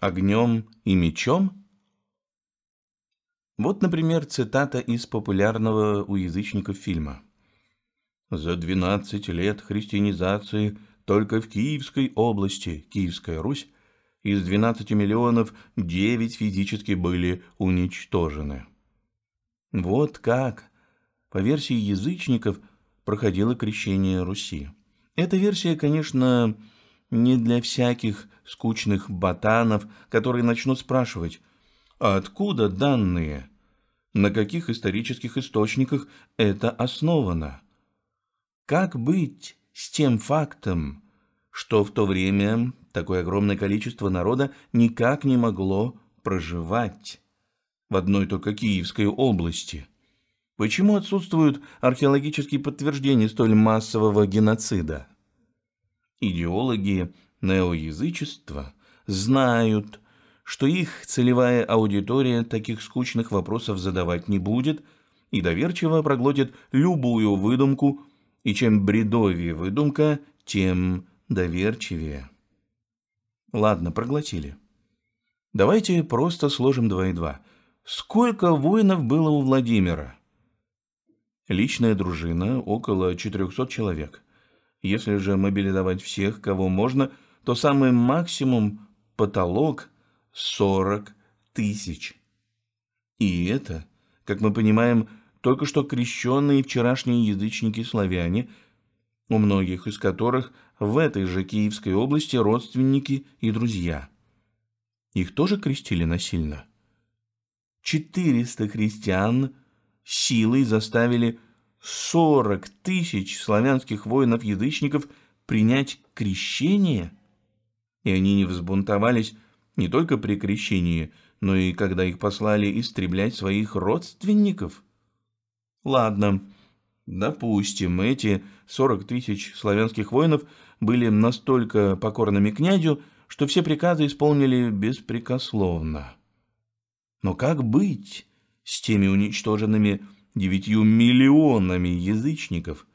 огнем и мечом? Вот, например, цитата из популярного у язычников фильма. «За 12 лет христианизации только в Киевской области, Киевская Русь, из 12 миллионов 9 физически были уничтожены». Вот как, по версии язычников, проходило крещение Руси. Эта версия, конечно, не для всяких скучных ботанов, которые начнут спрашивать, а откуда данные, на каких исторических источниках это основано. Как быть с тем фактом, что в то время такое огромное количество народа никак не могло проживать в одной только Киевской области? Почему отсутствуют археологические подтверждения столь массового геноцида? Идеологи неоязычества знают, что их целевая аудитория таких скучных вопросов задавать не будет и доверчиво проглотит любую выдумку, и чем бредовее выдумка, тем доверчивее. Ладно, проглотили. Давайте просто сложим два и два. Сколько воинов было у Владимира? Личная дружина – около 400 человек. Если же мобилизовать всех, кого можно, то самый максимум – потолок 40 тысяч. И это, как мы понимаем, только что крещенные вчерашние язычники-славяне, у многих из которых в этой же Киевской области родственники и друзья. Их тоже крестили насильно. 400 христиан силой заставили 40 тысяч славянских воинов-язычников принять крещение? И они не взбунтовались не только при крещении, но и когда их послали истреблять своих родственников? Ладно, допустим, эти 40 тысяч славянских воинов были настолько покорными князю, что все приказы исполнили беспрекословно. Но как быть с теми уничтоженными девятью миллионами язычников.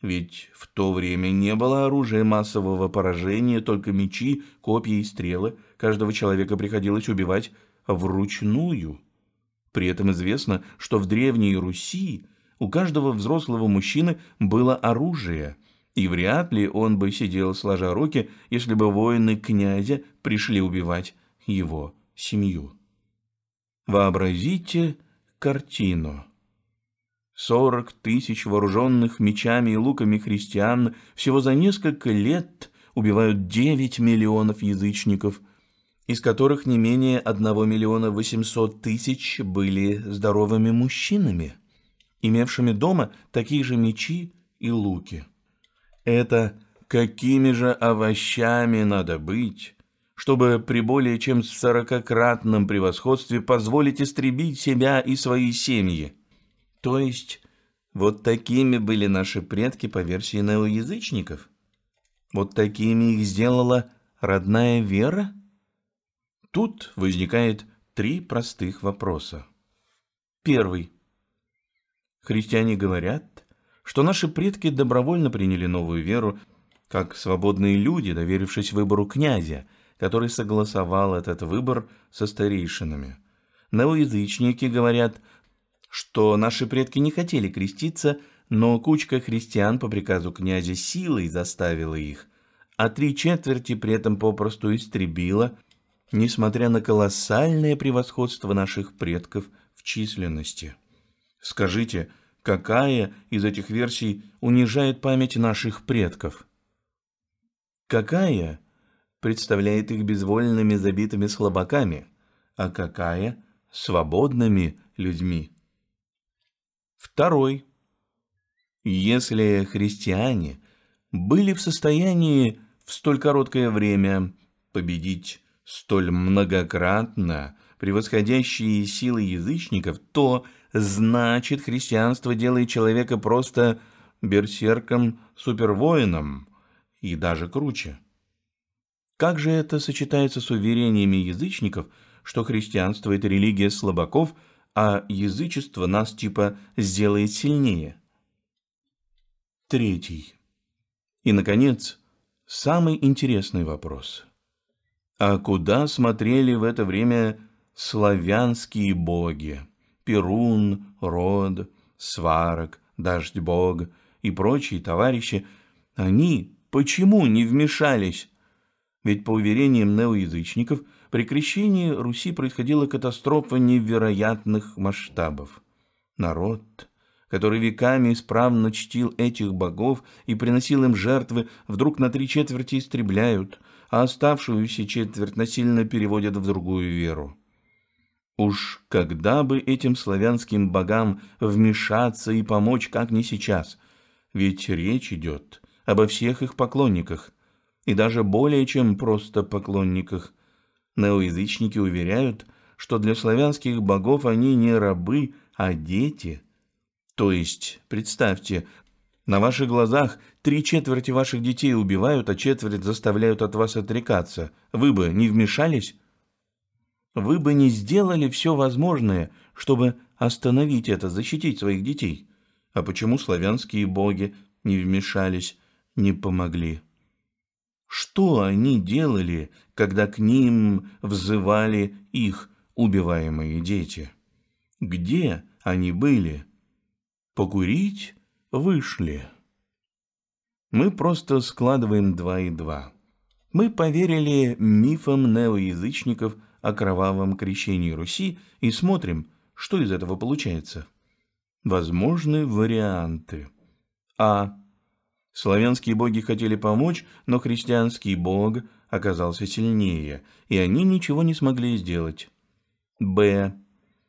Ведь в то время не было оружия массового поражения, только мечи, копья и стрелы. Каждого человека приходилось убивать вручную. При этом известно, что в Древней Руси у каждого взрослого мужчины было оружие, и вряд ли он бы сидел сложа руки, если бы воины князя пришли убивать его семью. Вообразите картину. Сорок тысяч вооруженных мечами и луками христиан всего за несколько лет убивают 9 миллионов язычников, из которых не менее 1 миллиона 800 тысяч были здоровыми мужчинами, имевшими дома такие же мечи и луки. Это какими же овощами надо быть, чтобы при более чем сорокократном превосходстве позволить истребить себя и свои семьи – то есть вот такими были наши предки по версии неоязычников? Вот такими их сделала родная вера? Тут возникает три простых вопроса. Первый. Христиане говорят, что наши предки добровольно приняли новую веру, как свободные люди, доверившись выбору князя, который согласовал этот выбор со старейшинами. Новоязычники говорят – что наши предки не хотели креститься, но кучка христиан по приказу князя силой заставила их, а три четверти при этом попросту истребила, несмотря на колоссальное превосходство наших предков в численности. Скажите, какая из этих версий унижает память наших предков? Какая представляет их безвольными забитыми слабаками, а какая – свободными людьми? Второй. Если христиане были в состоянии в столь короткое время победить столь многократно превосходящие силы язычников, то значит христианство делает человека просто берсерком-супервоином и даже круче. Как же это сочетается с уверениями язычников, что христианство – это религия слабаков – а язычество нас типа сделает сильнее. Третий. И, наконец, самый интересный вопрос. А куда смотрели в это время славянские боги? Перун, Род, Сварок, Дождь Бог и прочие товарищи. Они почему не вмешались? Ведь, по уверениям неоязычников, – при крещении Руси происходила катастрофа невероятных масштабов. Народ, который веками исправно чтил этих богов и приносил им жертвы, вдруг на три четверти истребляют, а оставшуюся четверть насильно переводят в другую веру. Уж когда бы этим славянским богам вмешаться и помочь, как не сейчас? Ведь речь идет обо всех их поклонниках, и даже более чем просто поклонниках. Неоязычники уверяют, что для славянских богов они не рабы, а дети. То есть, представьте, на ваших глазах три четверти ваших детей убивают, а четверть заставляют от вас отрекаться. Вы бы не вмешались? Вы бы не сделали все возможное, чтобы остановить это, защитить своих детей. А почему славянские боги не вмешались, не помогли? Что они делали, когда к ним взывали их убиваемые дети? Где они были? Покурить вышли. Мы просто складываем два и два. Мы поверили мифам неоязычников о кровавом крещении Руси и смотрим, что из этого получается. Возможны варианты. А. Славянские боги хотели помочь, но христианский бог оказался сильнее, и они ничего не смогли сделать. Б.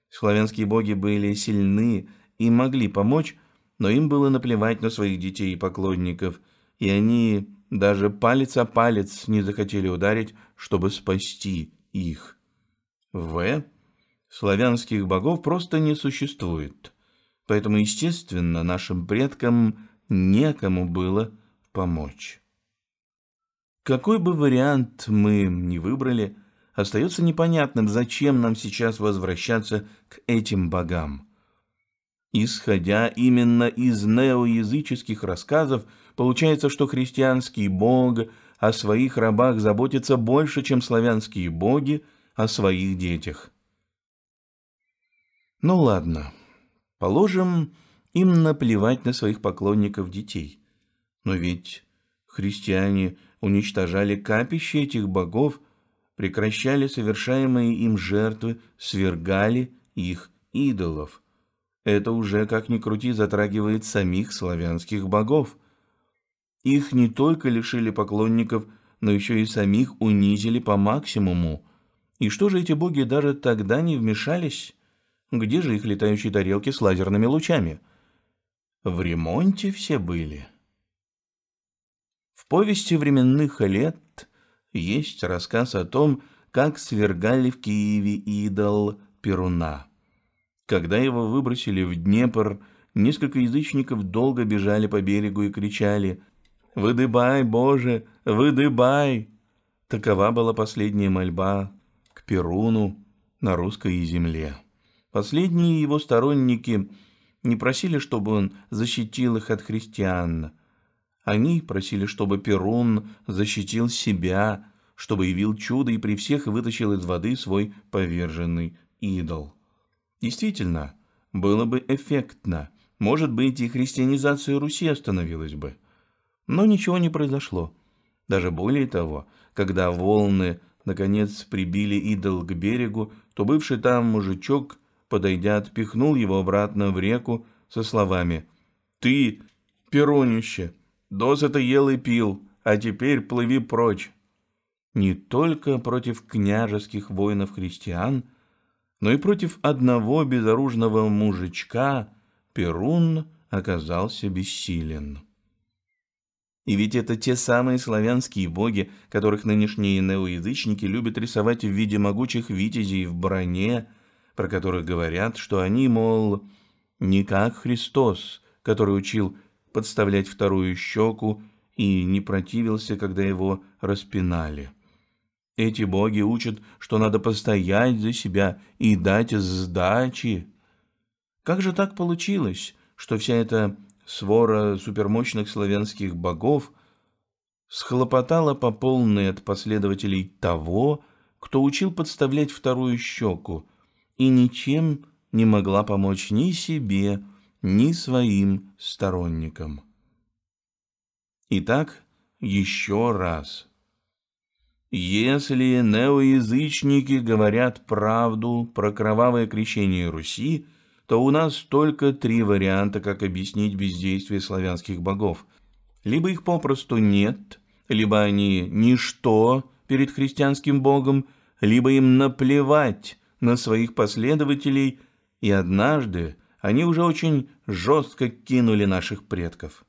Славянские боги были сильны и могли помочь, но им было наплевать на своих детей и поклонников, и они даже палец о палец не захотели ударить, чтобы спасти их. В. Славянских богов просто не существует. Поэтому, естественно, нашим предкам некому было помочь. Какой бы вариант мы ни выбрали, остается непонятным, зачем нам сейчас возвращаться к этим богам. Исходя именно из неоязыческих рассказов, получается, что христианский бог о своих рабах заботится больше, чем славянские боги о своих детях. Ну ладно, положим, им наплевать на своих поклонников детей. Но ведь христиане уничтожали капище этих богов, прекращали совершаемые им жертвы, свергали их идолов. Это уже, как ни крути, затрагивает самих славянских богов. Их не только лишили поклонников, но еще и самих унизили по максимуму. И что же эти боги даже тогда не вмешались? Где же их летающие тарелки с лазерными лучами? В ремонте все были. В повести временных лет есть рассказ о том, как свергали в Киеве идол Перуна. Когда его выбросили в Днепр, несколько язычников долго бежали по берегу и кричали «Выдыбай, Боже, выдыбай!» Такова была последняя мольба к Перуну на русской земле. Последние его сторонники – не просили, чтобы он защитил их от христиан. Они просили, чтобы Перун защитил себя, чтобы явил чудо и при всех вытащил из воды свой поверженный идол. Действительно, было бы эффектно. Может быть, и христианизация Руси остановилась бы. Но ничего не произошло. Даже более того, когда волны наконец прибили идол к берегу, то бывший там мужичок – подойдя, отпихнул его обратно в реку со словами «Ты, перунище, досыта ел и пил, а теперь плыви прочь». Не только против княжеских воинов-христиан, но и против одного безоружного мужичка Перун оказался бессилен. И ведь это те самые славянские боги, которых нынешние неоязычники любят рисовать в виде могучих витязей в броне, про которых говорят, что они, мол, не как Христос, который учил подставлять вторую щеку и не противился, когда его распинали. Эти боги учат, что надо постоять за себя и дать сдачи. Как же так получилось, что вся эта свора супермощных славянских богов схлопотала по полной от последователей того, кто учил подставлять вторую щеку – и ничем не могла помочь ни себе, ни своим сторонникам. Итак, еще раз. Если неоязычники говорят правду про кровавое крещение Руси, то у нас только три варианта, как объяснить бездействие славянских богов. Либо их попросту нет, либо они ничто перед христианским богом, либо им наплевать на своих последователей, и однажды они уже очень жестко кинули наших предков.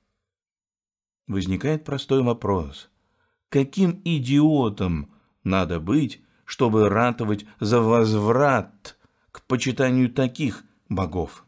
Возникает простой вопрос. Каким идиотом надо быть, чтобы ратовать за возврат к почитанию таких богов?